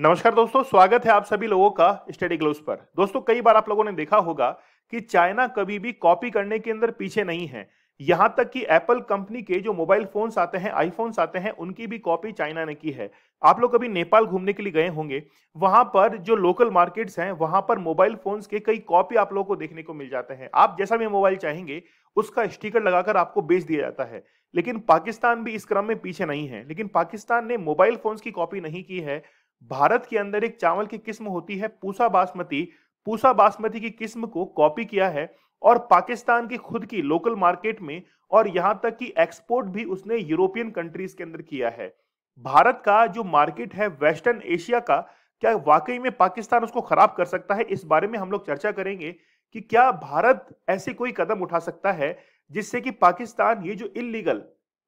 नमस्कार दोस्तों स्वागत है आप सभी लोगों का स्टडी ग्लोव पर दोस्तों कई बार आप लोगों ने देखा होगा कि चाइना कभी भी कॉपी करने के अंदर पीछे नहीं है यहां तक कि एप्पल कंपनी के जो मोबाइल फोन आते हैं आईफोन आते हैं उनकी भी कॉपी चाइना ने की है आप लोग कभी नेपाल घूमने के लिए गए होंगे वहां पर जो लोकल मार्केट्स हैं वहां पर मोबाइल फोन्स के कई कॉपी आप लोगों को देखने को मिल जाते हैं आप जैसा भी मोबाइल चाहेंगे उसका स्टिकर लगाकर आपको बेच दिया जाता है लेकिन पाकिस्तान भी इस क्रम में पीछे नहीं है लेकिन पाकिस्तान ने मोबाइल फोन्स की कॉपी नहीं की है भारत के अंदर एक चावल की किस्म होती है पूसा बासमती पूसा बासमती की किस्म को कॉपी किया है और पाकिस्तान की खुद की लोकल मार्केट में और यहां तक कि एक्सपोर्ट भी उसने यूरोपियन कंट्रीज के अंदर किया है भारत का जो मार्केट है वेस्टर्न एशिया का क्या वाकई में पाकिस्तान उसको खराब कर सकता है इस बारे में हम लोग चर्चा करेंगे कि क्या भारत ऐसे कोई कदम उठा सकता है जिससे कि पाकिस्तान ये जो इलीगल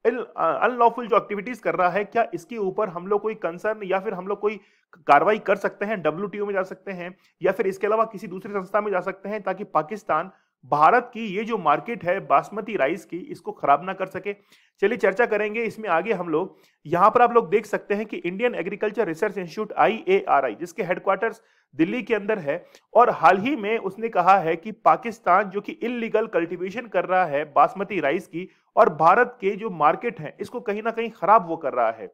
अनलॉफुल जो एक्टिविटीज कर रहा है क्या इसके ऊपर हम लोग कोई कंसर्न या फिर हम लोग कोई कार्रवाई कर सकते हैं डब्ल्यू में जा सकते हैं या फिर इसके अलावा किसी दूसरी संस्था में जा सकते हैं ताकि पाकिस्तान भारत की ये जो मार्केट है बासमती राइस की इसको खराब ना कर सके चलिए चर्चा करेंगे इसमें आगे हम लोग यहाँ पर आप लोग देख सकते हैं कि Indian Agriculture Research Institute I A R I जिसके हेडक्वार्टर दिल्ली के अंदर है और हाल ही में उसने कहा है कि पाकिस्तान जो कि इलीगल कल्टीवेशन कर रहा है बासमती राइस की और भारत के जो मार्केट है इसको कहीं ना कहीं खराब वो कर रहा है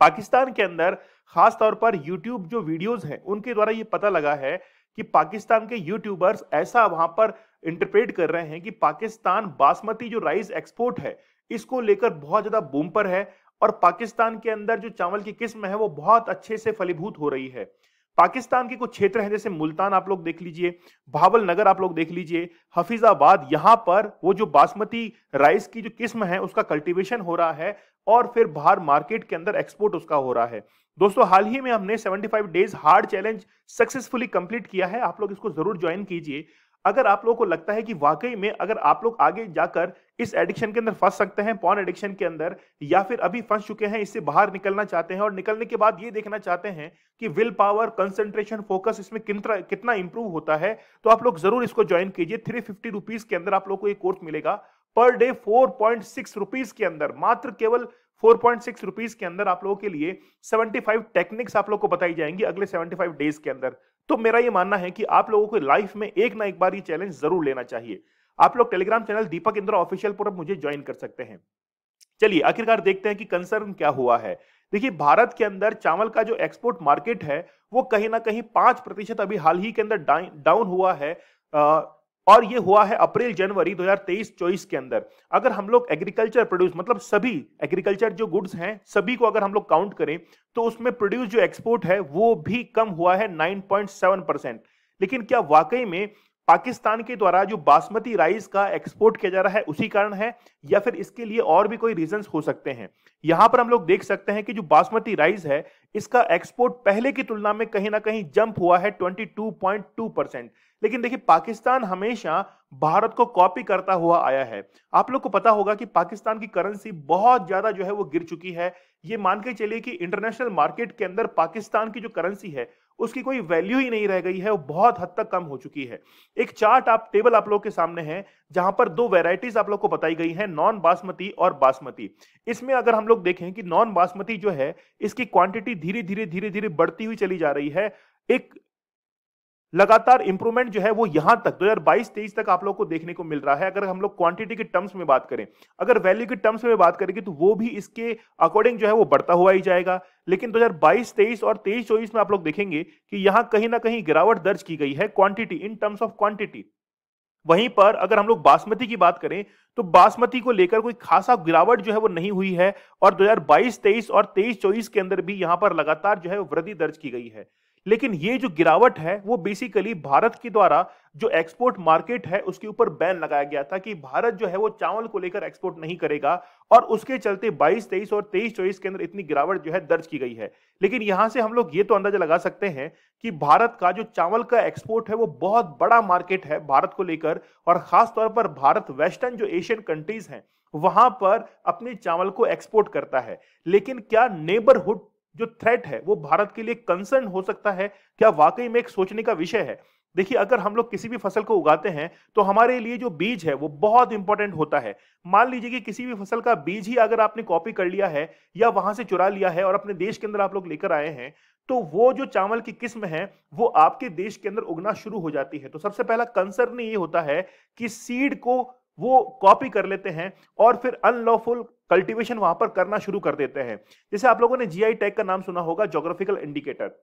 पाकिस्तान के अंदर खास तौर पर यूट्यूब जो वीडियोज हैं उनके द्वारा ये पता लगा है कि पाकिस्तान के यूट्यूबर्स ऐसा वहां पर इंटरप्रेट कर रहे हैं कि पाकिस्तान बासमती जो राइस एक्सपोर्ट है इसको लेकर बहुत ज्यादा बूम पर है और पाकिस्तान के अंदर जो चावल की किस्म है वो बहुत अच्छे से फलीभूत हो रही है पाकिस्तान के कुछ क्षेत्र हैं जैसे मुल्तान आप लोग देख लीजिए भावल नगर आप लोग देख लीजिए हफीजाबाद यहाँ पर वो जो बासमती राइस की जो किस्म है उसका कल्टीवेशन हो रहा है और फिर बाहर मार्केट के अंदर एक्सपोर्ट उसका हो रहा है दोस्तों हाल ही में हमने 75 days hard challenge successfully complete किया है आप लोग इसको जरूर ज्वाइन कीजिए अगर आप लोगों को लगता है कि वाकई में अगर आप लोग आगे जाकर इस एडिक्शन के अंदर फंस सकते हैं पॉन एडिक्शन के अंदर या फिर अभी फंस चुके हैं इससे बाहर निकलना चाहते हैं और निकलने के बाद ये देखना चाहते हैं कि विल पावर कंसंट्रेशन फोकस इसमें कितना कितना इंप्रूव होता है तो आप लोग जरूर इसको ज्वाइन कीजिए थ्री फिफ्टी रुपीज के अंदर आप लोग को ये कोर्स मिलेगा per day four point six rupees के अंदर मात्र केवल 4.6 रुपीस के अंदर आप लोगों के लिए 75 टेक्निक्स आप लोगों को बताई जाएंगी अगले 75 डेज के अंदर तो मेरा ये मानना है कि आप लोगों को लाइफ में एक ना एक बार ये चैलेंज जरूर लेना चाहिए आप लोग Telegram channel Deepak Indra official पर मुझे ज्वाइन कर सकते हैं चलिए आखिरकार देखते हैं कि कंसर्न क्या हुआ है देखिए भारत के अंदर चावल का जो एक्सपोर्ट मार्केट है वो कहीं ना कहीं पांच प्रतिशत अभी हाल ही के अंदर डाउन हुआ है और ये हुआ है अप्रैल जनवरी 2023-24 के अंदर अगर हम लोग एग्रीकल्चर प्रोड्यूस मतलब सभी एग्रीकल्चर जो गुड्स हैं सभी को अगर हम लोग काउंट करें तो उसमें प्रोड्यूस जो एक्सपोर्ट है वो भी कम हुआ है 9.7 परसेंट लेकिन क्या वाकई में पाकिस्तान के द्वारा जो बासमती राइस का एक्सपोर्ट किया जा रहा है उसी कारण है या फिर इसके लिए और भी कोई रीजन हो सकते हैं यहाँ पर हम लोग देख सकते हैं कि जो बासमती राइस है इसका एक्सपोर्ट पहले की तुलना में कहीं ना कहीं जंप हुआ है 22.2 परसेंट लेकिन देखिए पाकिस्तान हमेशा भारत को कॉपी करता हुआ आया है आप लोग को पता होगा कि पाकिस्तान की करेंसी बहुत ज्यादा जो है वो गिर चुकी है ये मान के चलिए कि इंटरनेशनल मार्केट के अंदर पाकिस्तान की जो करेंसी है उसकी कोई वैल्यू ही नहीं रह गई है वो बहुत हद तक कम हो चुकी है एक चार्ट आप टेबल आप लोग के सामने है जहां पर दो वेराइटीज आप लोग को बताई गई है नॉन बासमती और बासमती इसमें अगर हम लोग देखें कि नॉन बासमती जो है इसकी क्वांटिटी धीरे धीरे धीरे धीरे बढ़ती हुई चली जा रही है एक लगातार इंप्रूवमेंट जो है वो यहां तक 2022-23 तक आप लोग को देखने को मिल रहा है अगर हम लोग क्वांटिटी के टर्म्स में बात करें अगर वैल्यू के टर्म्स में बात करेंगे तो वो भी इसके अकॉर्डिंग जो है वो बढ़ता हुआ ही जाएगा लेकिन 2022-23 और 23-24 में आप लोग देखेंगे कि यहां कहीं ना कहीं गिरावट दर्ज की गई है quantity in terms of quantity वहीं पर अगर हम लोग बासमती की बात करें तो बासमती को लेकर कोई खासा गिरावट जो है वो नहीं हुई है और 2022-23 और 23-24 के अंदर भी यहां पर लगातार जो है वृद्धि दर्ज की गई है लेकिन ये जो गिरावट है वो बेसिकली भारत के द्वारा जो एक्सपोर्ट मार्केट है उसके ऊपर बैन लगाया गया था कि भारत जो है वो चावल को लेकर एक्सपोर्ट नहीं करेगा और उसके चलते 22 23 और 23 चौबीस के अंदर इतनी गिरावट जो है दर्ज की गई है लेकिन यहां से हम लोग ये तो अंदाजा लगा सकते हैं कि भारत का जो चावल का एक्सपोर्ट है वो बहुत बड़ा मार्केट है भारत को लेकर और खासतौर पर भारत वेस्टर्न जो एशियन कंट्रीज हैं वहां पर अपने चावल को एक्सपोर्ट करता है लेकिन क्या नेबरहुड जो थ्रेट है वो भारत के लिए कंसर्न हो सकता है क्या वाकई में एक सोचने का विषय है देखिए अगर हम लोग किसी भी फसल को उगाते हैं तो हमारे लिए जो बीज है वो बहुत इंपॉर्टेंट होता है मान लीजिए कि किसी भी फसल का बीज ही अगर आपने कॉपी कर लिया है या वहां से चुरा लिया है और अपने देश के अंदर आप लोग लेकर आए हैं तो वो जो चावल की किस्म है वो आपके देश के अंदर उगना शुरू हो जाती है तो सबसे पहला कंसर्न ये होता है कि सीड को वो कॉपी कर लेते हैं और फिर अनलॉफुल कल्टीवेशन वहां पर करना शुरू कर देते हैं जैसे आप लोगों ने जीआई टैग का नाम सुना होगा जोग्राफिकल इंडिकेटर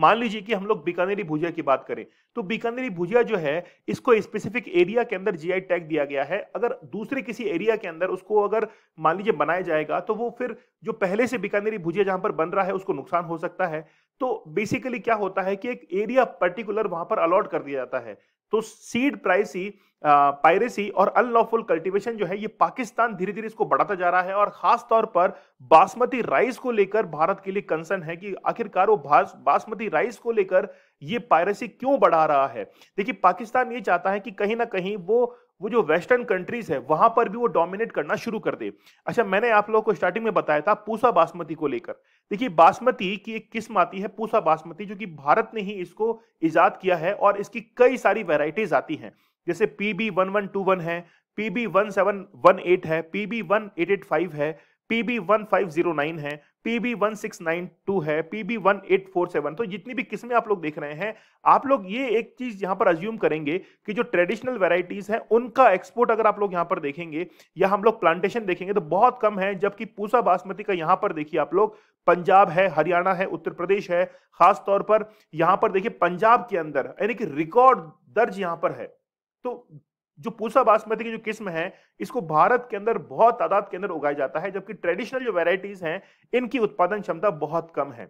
मान लीजिए कि हम लोग बीकानेरी भुजिया की बात करें तो बीकानेरी भुजिया जो है इसको स्पेसिफिक एरिया के अंदर जीआई टैग दिया गया है अगर दूसरे किसी एरिया के अंदर उसको अगर मान लीजिए बनाया जाएगा तो वो फिर जो पहले से बीकानेरी भुजिया जहां पर बन रहा है उसको नुकसान हो सकता है तो बेसिकली क्या होता है कि एक एरिया पर्टिकुलर वहां पर अलॉट कर दिया जाता है तो सीड प्राइसी पायरेसी और अनलॉफुल कल्टीवेशन जो है ये पाकिस्तान धीरे धीरे इसको बढ़ाता जा रहा है और खास तौर पर बासमती राइस को लेकर भारत के लिए कंसर्न है कि आखिरकार वो बासमती राइस को लेकर ये पायरेसी क्यों बढ़ा रहा है देखिए पाकिस्तान ये चाहता है कि कहीं ना कहीं वो वो जो वेस्टर्न कंट्रीज है वहां पर भी वो डोमिनेट करना शुरू कर दे अच्छा मैंने आप लोगों को स्टार्टिंग में बताया था पूसा बासमती को लेकर देखिए बासमती की एक किस्म आती है पूसा बासमती जो कि भारत ने ही इसको ईजाद किया है और इसकी कई सारी वेराइटीज आती हैं जैसे P B one one two one है P B one seven one eight है P B one eight eight five है P B one five zero nine है PB one six nine two है PB one eight four seven तो जितनी भी किस्में आप लोग देख रहे हैं आप लोग ये एक चीज यहाँ पर अज्यूम करेंगे कि जो ट्रेडिशनल वेराइटीज है उनका एक्सपोर्ट अगर आप लोग यहाँ पर देखेंगे या हम लोग प्लांटेशन देखेंगे तो बहुत कम है जबकि पूसा बासमती का यहाँ पर देखिए आप लोग पंजाब है हरियाणा है उत्तर प्रदेश है खास तौर पर यहाँ पर देखिए पंजाब के अंदर यानी कि रिकॉर्ड दर्ज यहाँ पर है तो जो पूसा बासमती की जो किस्म है इसको भारत के अंदर बहुत तादाद के अंदर उगाया जाता है जबकि ट्रेडिशनल जो वेराइटीज हैं इनकी उत्पादन क्षमता बहुत कम है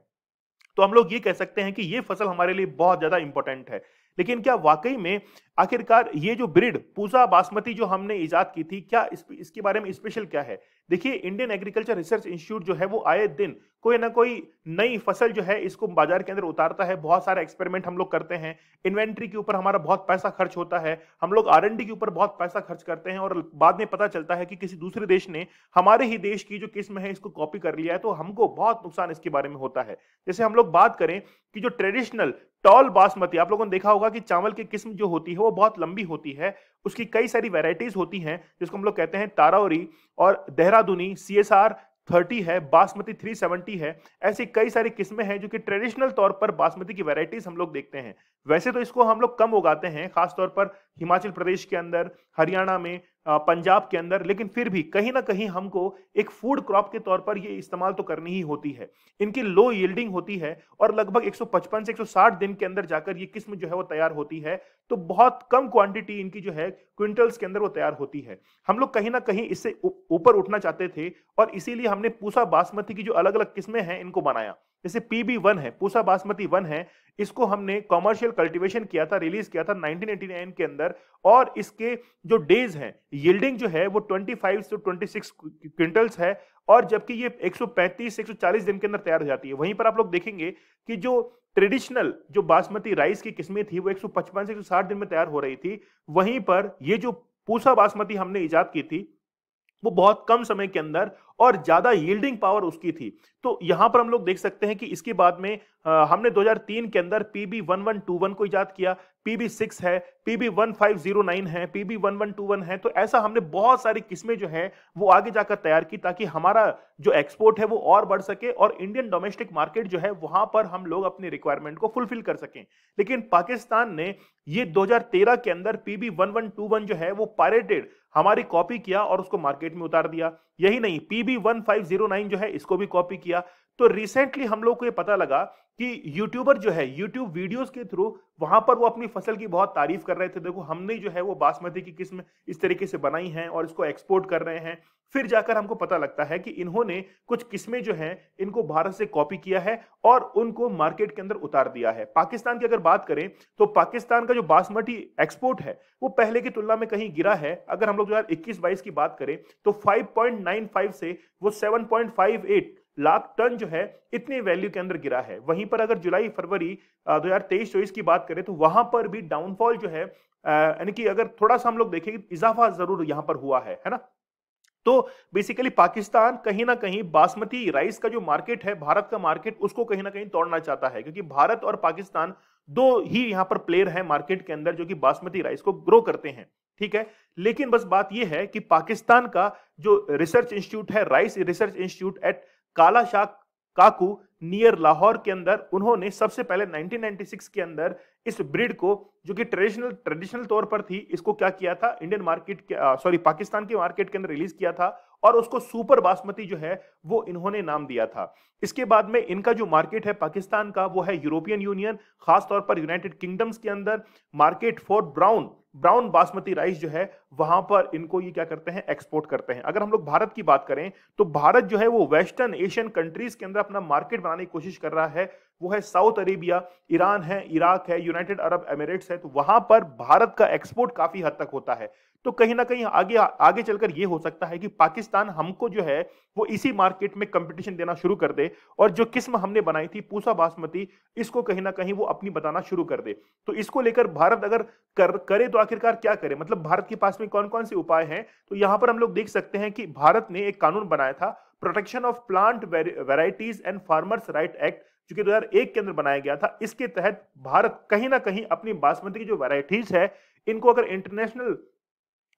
तो हम लोग ये कह सकते हैं कि ये फसल हमारे लिए बहुत ज्यादा इंपॉर्टेंट है लेकिन क्या वाकई में आखिरकार ये जो ब्रिड पूजा बासमती जो हमने ईजाद की थी क्या इस, इसके बारे में स्पेशल क्या है देखिए इंडियन एग्रीकल्चर रिसर्च इंस्टीट्यूट जो है वो आए दिन कोई ना कोई नई फसल जो है इसको बाजार के अंदर उतारता है बहुत सारे एक्सपेरिमेंट हम लोग करते हैं इन्वेंट्री के ऊपर हमारा बहुत पैसा खर्च होता है हम लोग आर के ऊपर बहुत पैसा खर्च करते हैं और बाद में पता चलता है कि किसी दूसरे देश ने हमारे ही देश की जो किस्म है इसको कॉपी कर लिया है तो हमको बहुत नुकसान इसके बारे में होता है जैसे हम लोग बात करें कि जो ट्रेडिशनल टॉल बासमती आप लोगों ने देखा होगा कि चावल की किस्म जो होती है वो बहुत लंबी होती है उसकी कई सारी वेराइटीज होती हैं जिसको हम लोग कहते हैं तारावरी और देहरादूनी सी एस आर थर्टी है बासमती थ्री सेवेंटी है ऐसी कई सारी किस्में हैं जो कि ट्रेडिशनल तौर पर बासमती की वेराइटीज हम लोग देखते हैं वैसे तो इसको हम लोग कम उगाते हैं खासतौर पर हिमाचल प्रदेश के अंदर हरियाणा में पंजाब के अंदर लेकिन फिर भी कहीं ना कहीं हमको एक फूड क्रॉप के तौर पर ये इस्तेमाल तो करनी ही होती है इनकी लो यील्डिंग होती है और लगभग 155 से 160 दिन के अंदर जाकर ये किस्म जो है वो तैयार होती है तो बहुत कम क्वांटिटी इनकी जो है क्विंटल्स के अंदर वो तैयार होती है हम लोग कहीं ना कहीं इससे ऊपर उठना चाहते थे और इसीलिए हमने पूसा बासमती की जो अलग अलग किस्में हैं इनको बनाया जैसे पीबी वन है पूसा बासमती वन है इसको हमने कॉमर्शियल कल्टीवेशन किया था रिलीज किया था 1989 के अंदर और इसके जो डेज हैं यील्डिंग जो है वो 25 से 26 क्विंटल्स है और जबकि ये 135 140 दिन के अंदर तैयार हो जाती है वहीं पर आप लोग देखेंगे कि जो ट्रेडिशनल जो बासमती राइस की किस्में थी वो 155 से 160 दिन में तैयार हो रही थी वहीं पर ये जो पूसा बासमती हमने ईजाद की थी वो बहुत कम समय के अंदर और ज्यादा यील्डिंग पावर उसकी थी तो यहां पर हम लोग देख सकते हैं कि इसके बाद में आ, हमने 2003 के अंदर पीबी वन को ईजाद किया पीबी सिक्स है पीबी नाइन है पीबी वन है तो ऐसा हमने बहुत सारी किस्में जो है वो आगे जाकर तैयार की ताकि हमारा जो एक्सपोर्ट है वो और बढ़ सके और इंडियन डोमेस्टिक मार्केट जो है वहां पर हम लोग अपनी रिक्वायरमेंट को फुलफिल कर सकें लेकिन पाकिस्तान ने ये 2013 के अंदर पीबी वन जो है वो पायरेटेड हमारी कॉपी किया और उसको मार्केट में उतार दिया यही नहीं PB one five zero nine जो है इसको भी कॉपी किया तो रिसेंटली हम लोग को ये पता लगा कि यूट्यूबर जो है यूट्यूब वीडियोस के थ्रू वहां पर वो अपनी फसल की बहुत तारीफ कर रहे थे देखो हमने जो है वो बासमती की किस्म इस तरीके से बनाई है और इसको एक्सपोर्ट कर रहे हैं फिर जाकर हमको पता लगता है कि इन्होंने कुछ किस्में जो हैं इनको भारत से कॉपी किया है और उनको मार्केट के अंदर उतार दिया है पाकिस्तान की अगर बात करें तो पाकिस्तान का जो बासमती एक्सपोर्ट है वो पहले की तुलना में कहीं गिरा है अगर हम लोग दो हजार इक्कीस बाईस की बात करें तो फाइव से वो सेवन लाख टन जो है इतने वैल्यू के अंदर गिरा है वहीं पर अगर जुलाई फरवरी दो हजार तेईस चौबीस की बात करें तो वहां पर भी डाउनफॉल जो है यानी कि अगर थोड़ा सा हम लोग देखें इजाफा जरूर यहाँ पर हुआ है है ना तो बेसिकली पाकिस्तान कहीं ना कहीं बासमती राइस का जो मार्केट है भारत का मार्केट उसको कहीं ना कहीं तोड़ना चाहता है क्योंकि भारत और पाकिस्तान दो ही यहां पर प्लेयर हैं मार्केट के अंदर जो कि बासमती राइस को ग्रो करते हैं ठीक है लेकिन बस बात यह है कि पाकिस्तान का जो रिसर्च इंस्टीट्यूट है rice research institute at Kala Shah Kaku near Lahore के अंदर उन्होंने सबसे पहले 1996 के अंदर इस ब्रिड को जो कि ट्रेडिशनल ट्रेडिशनल तौर पर थी इसको क्या किया था इंडियन मार्केट सॉरी पाकिस्तान के मार्केट के अंदर रिलीज किया था और उसको सुपर बासमती जो है वो इन्होंने नाम दिया था इसके बाद में इनका जो मार्केट है पाकिस्तान का वो है यूरोपियन यूनियन खासतौर पर यूनाइटेड किंगडम्स के अंदर market for brown brown basmati rice जो है वहां पर इनको ये क्या करते हैं एक्सपोर्ट करते हैं अगर हम लोग भारत की बात करें तो भारत जो है वो वेस्टर्न एशियन कंट्रीज के अंदर अपना मार्केट बनाने की कोशिश कर रहा है वो है साउथ अरेबिया ईरान है इराक है यूनाइटेड अरब एमिरेट्स है तो वहां पर भारत का एक्सपोर्ट काफी हद तक होता है तो कहीं ना कहीं आगे आगे चलकर ये हो सकता है कि पाकिस्तान हमको जो है वो इसी मार्केट में कंपटीशन देना शुरू कर दे और जो किस्म हमने बनाई थी पूसा बासमती इसको कहीं ना कहीं वो अपनी बताना शुरू कर दे तो इसको लेकर भारत अगर कर, करे तो आखिरकार क्या करे मतलब भारत के पास में कौन कौन से उपाय हैं तो यहाँ पर हम लोग देख सकते हैं कि भारत ने एक कानून बनाया था Protection of Plant Varieties and Farmers Right Act जो कि दो के अंदर बनाया गया था इसके तहत भारत कहीं ना कहीं अपनी बासमती की जो वेराइटीज है इनको अगर इंटरनेशनल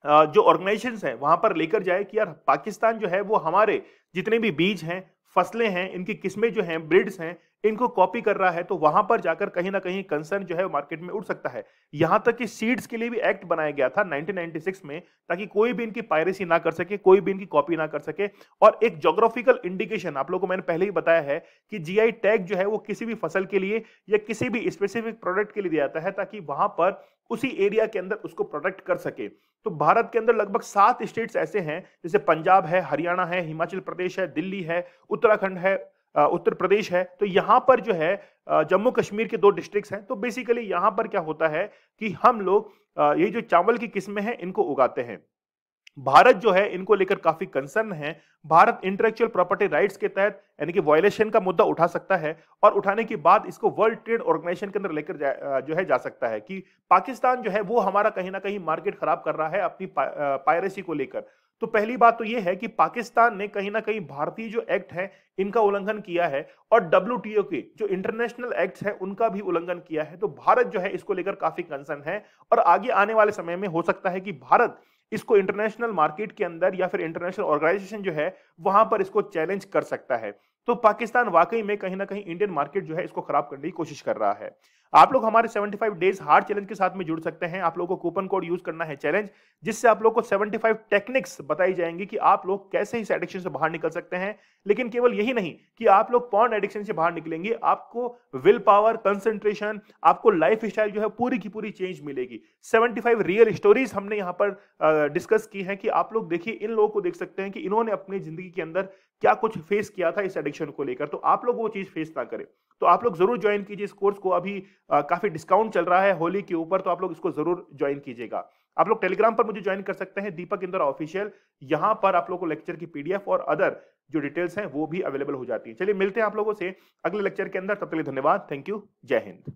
जो ऑर्गेनाइजेशन है वहां पर लेकर जाए कि यार पाकिस्तान जो है वो हमारे जितने भी बीज हैं फसलें हैं इनकी किस्में जो हैं ब्रिड्स हैं इनको कॉपी कर रहा है तो वहां पर जाकर कहीं ना कहीं कंसर्न जो है मार्केट में उठ सकता है यहां तक कि सीड्स के लिए भी एक्ट बनाया गया था 1996 में ताकि कोई भी इनकी पायरेसी ना कर सके कोई भी इनकी कॉपी ना कर सके और एक जोग्राफिकल इंडिकेशन आप लोगों को मैंने पहले ही बताया है कि जी टैग जो है वो किसी भी फसल के लिए या किसी भी स्पेसिफिक प्रोडक्ट के लिए दिया जाता है ताकि वहां पर उसी एरिया के अंदर उसको प्रोडक्ट कर सके तो भारत के अंदर लगभग सात स्टेट्स ऐसे हैं जैसे पंजाब है हरियाणा है हिमाचल प्रदेश है दिल्ली है उत्तराखंड है उत्तर प्रदेश है तो यहाँ पर जो है जम्मू कश्मीर के दो डिस्ट्रिक्ट हैं तो बेसिकली यहाँ पर क्या होता है कि हम लोग ये जो चावल की किस्में हैं इनको उगाते हैं भारत जो है इनको लेकर काफी कंसर्न है भारत इंटेलेक्चुअल प्रॉपर्टी राइट्स के तहत यानी कि वॉयलेशन का मुद्दा उठा सकता है और उठाने के बाद इसको वर्ल्ड ट्रेड ऑर्गेनाइजेशन के अंदर लेकर जो है जा सकता है कि पाकिस्तान जो है वो हमारा कहीं ना कहीं मार्केट खराब कर रहा है अपनी पायरेसी को लेकर तो पहली बात तो ये है कि पाकिस्तान ने कहीं ना कहीं भारतीय जो एक्ट है इनका उल्लंघन किया है और डब्ल्यू के जो इंटरनेशनल एक्ट है उनका भी उल्लंघन किया है तो भारत जो है इसको लेकर काफी कंसर्न है और आगे आने वाले समय में हो सकता है कि भारत इसको इंटरनेशनल मार्केट के अंदर या फिर इंटरनेशनल ऑर्गेनाइजेशन जो है वहां पर इसको चैलेंज कर सकता है तो पाकिस्तान वाकई में कहीं ना कहीं इंडियन मार्केट जो है इसको खराब करने की कोशिश कर रहा है आप लोग हमारे 75 डेज हार्ड चैलेंज के साथ में जुड़ सकते हैं आप लोगों को कूपन कोड यूज करना है चैलेंज जिससे आप लोग को 75 टेक्निक्स बताई जाएंगी कि आप लोग कैसे इस एडिक्शन से बाहर निकल सकते हैं लेकिन केवल यही नहीं कि आप लोग पॉन एडिक्शन से बाहर निकलेंगे आपको विल पावर कंसेंट्रेशन आपको लाइफ स्टाइल जो है पूरी की पूरी चेंज मिलेगी 75 रियल स्टोरीज हमने यहाँ पर डिस्कस की है कि आप लोग देखिए इन लोगों को देख सकते हैं कि इन्होंने अपनी जिंदगी के अंदर क्या कुछ फेस किया था इस एडिक्शन को लेकर तो आप लोग वो चीज फेस ना करें तो आप लोग जरूर ज्वाइन कीजिए इस कोर्स को अभी काफी डिस्काउंट चल रहा है होली के ऊपर तो आप लोग इसको जरूर ज्वाइन कीजिएगा आप लोग टेलीग्राम पर मुझे ज्वाइन कर सकते हैं दीपक इंदौर ऑफिशियल यहां पर आप लोग को लेक्चर की पीडीएफ और अदर जो डिटेल्स हैं वो भी अवेलेबल हो जाती है चलिए मिलते हैं आप लोगों से अगले लेक्चर के अंदर तब तक धन्यवाद थैंक यू जय हिंद